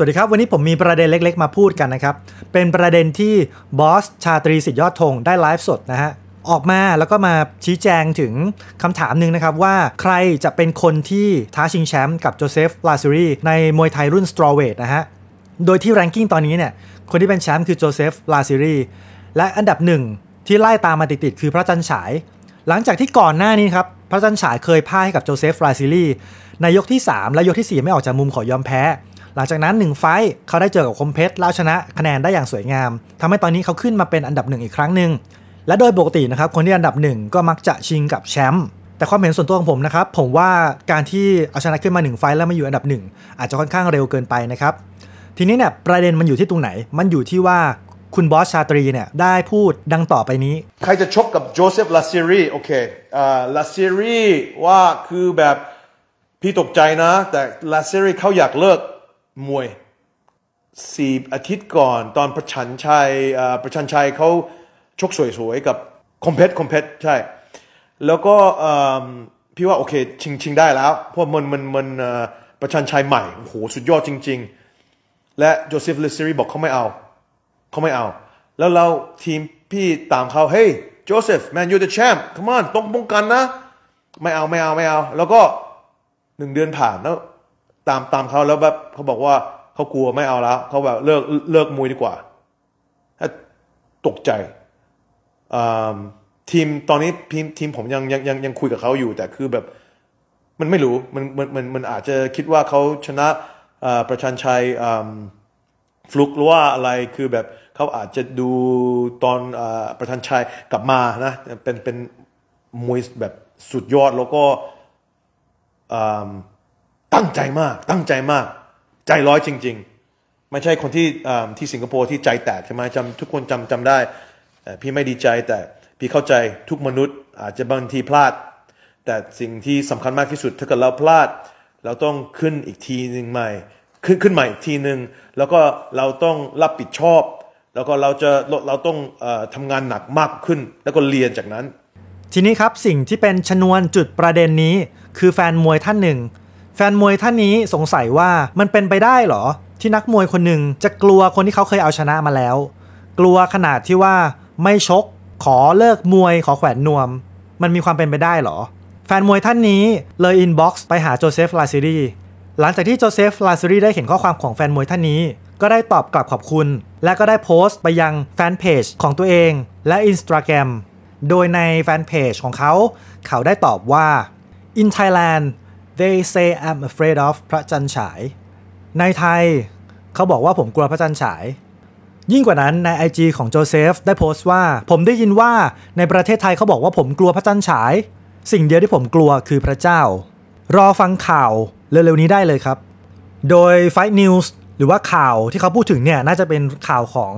วัสดีครับ วันนี้ผมมีประเด็นเล็กๆ มาพูดกันนะครับ เป็นประเด็นที่บอส ชาตรีสิทธยอดธงได้ไลฟ์สดนะฮะ ออกมาแล้วก็มาชี้แจงถึงคำถามหนึ่งนะครับว่าใครจะเป็นคนที่ท้าชิงแชมป์กับโจเซฟลาซูรีในมวยไทยรุ่นสตรอเวทนะฮะ โดยที่แรงกิ้งตอนนี้เนี่ย คนที่เป็นแชมป์คือโจเซฟลาซูรีและอันดับหนึ่งที่ไล่ตามมาติดๆคือพระจันฉาย หลังจากที่ก่อนหน้านี้ครับพระจันฉายเคยพ่ายให้กับโจเซฟลาซิรีในยกที่ 3 และยกที่ 4 ไม่ออกจากมุมขอยอมแพ้หลังจากนั้น 1 ไฟเขาได้เจอกับคมเพชร แล้วชนะคะแนนได้อย่างสวยงาม ทำให้ตอนนี้เขาขึ้นมาเป็นอันดับหนึ่งอีกครั้งหนึ่งและโดยปกตินะครับคนที่อันดับหนึ่งก็มักจะชิงกับแชมป์แต่ความเห็นส่วนตัวของผมนะครับผมว่าการที่เอาชนะขึ้นมา 1 ไฟแล้วมาอยู่อันดับ 1 อาจจะค่อนข้างเร็วเกินไปนะครับทีนี้เนี่ยประเด็นมันอยู่ที่ตรงไหน มันอยู่ที่ว่าคุณบอสชาตรีเนี่ยได้พูดดังต่อไปนี้ ใครจะชกกับโจเซฟลาซิรีโอเคลาซิรีว่าคือแบบพี่ตกใจนะ แต่ลาซิรีเขาอยากเลิกมวยสี่อาทิตย์ก่อน ตอนประชันชัยประชันชัยเขาชกสวย ๆ กับคอมเพสคอมเพสใช่ แล้วก็พี่ว่าโอเคชิงชิงได้แล้วเพราะมันมัน มันประชันชัยใหม่โอ้โหสุดยอดจริง ๆ และโจเซฟลิซิรีบอกเขาไม่เอาเขาไม่เอา แล้วเราทีมพี่ตามเขาเฮ้ยโจเซฟแมนยูเดอะแชมป์ค o ม e อนต้องป้องกันนะ ไม่เอาไม่เอาไม่เอา แล้วก็หนึ่งเดือนผ่านแล้วตามตามเขาแล้วแบบเขาบอกว่า เขากลัวไม่เอาแล้วเขาแบบเลิกเลิกมวยดีกว่าตกใจทีมตอนนี้ทีมทีมผมยังยังยังยังคุยกับเขาอยู่ แต่คือแบบมันไม่รู้ มันมันมันมันอาจจะคิดว่าเขาชนะประชันชัยฟลุกหรือว่าอะไรคือแบบเขาอาจจะดูตอนประชันชัยกลับมานะเป็นเป็นมวยแบบสุดยอดแล้วก็ตั้งใจมาก ตั้งใจมาก ใจร้อยจริง ๆ ไม่ใช่คนที่ที่สิงคโปร์ที่ใจแตกใช่ไหมจำทุกคนจำจำได้ พี่ไม่ดีใจแต่พี่เข้าใจทุกมนุษย์อาจจะบางทีพลาด แต่สิ่งที่สำคัญมากที่สุดถ้าเกิดเราพลาด เราต้องขึ้นอีกทีหนึ่งใหม่ ขึ้นขึ้นใหม่อีกทีหนึ่งแล้วก็เราต้องรับผิดชอบ แล้วก็เราจะเราต้องอทำงานหนักมากขึ้นแล้วก็เรียนจากนั้น ทีนี้ครับสิ่งที่เป็นชนวนจุดประเด็นนี้คือแฟนมวยท่านหนึ่งแฟนมวยท่านนี้สงสัยว่ามันเป็นไปได้เหรอ ที่นักมวยคนหนึ่งจะกลัวคนที่เขาเคยเอาชนะมาแล้ว กลัวขนาดที่ว่าไม่ชก ขอเลิกมวยขอแขวนนวม มันมีความเป็นไปได้เหรอ แฟนมวยท่านนี้เลยอินบ็อกซ์ไปหาโจเซฟลาซิรีหลังจากที่โจเซฟลาซิรีได้เห็นข้อความของแฟนมวยท่านนี้ ก็ได้ตอบกลับขอบคุณ และก็ได้โพสต์ไปยังแฟนเพจของตัวเองและอินสตาแกรมโดยในแฟนเพจของเขาเขาได้ตอบว่า In Thailand they say I'm afraid of พระจันฉาย ในไทยเขาบอกว่าผมกลัวพระจันฉาย ยิ่งกว่านั้นใน IG ของโจเซฟได้โพสต์ว่าผมได้ยินว่าในประเทศไทยเขาบอกว่าผมกลัวพระจันฉาย สิ่งเดียวที่ผมกลัวคือพระเจ้า รอฟังข่าวเร็วๆนี้ได้เลยครับ โดย Fight News หรือว่าข่าวที่เขาพูดถึงเนี่ยน่าจะเป็นข่าวของ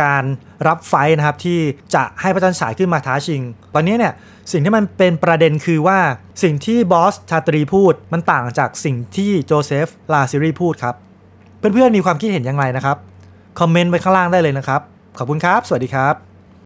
การรับไฟนะครับที่จะให้พระจันฉายขึ้นมาท้าชิง ตอนนี้เนี่ยสิ่งที่มันเป็นประเด็นคือว่าสิ่งที่บอสชาตรีพูดมันต่างจากสิ่งที่โจเซฟลาซิรีพูดครับ เพื่อนๆ มีความคิดเห็นอย่างไรนะครับ คอมเมนต์ไว้ข้างล่างได้เลยนะครับ ขอบคุณครับ สวัสดีครับ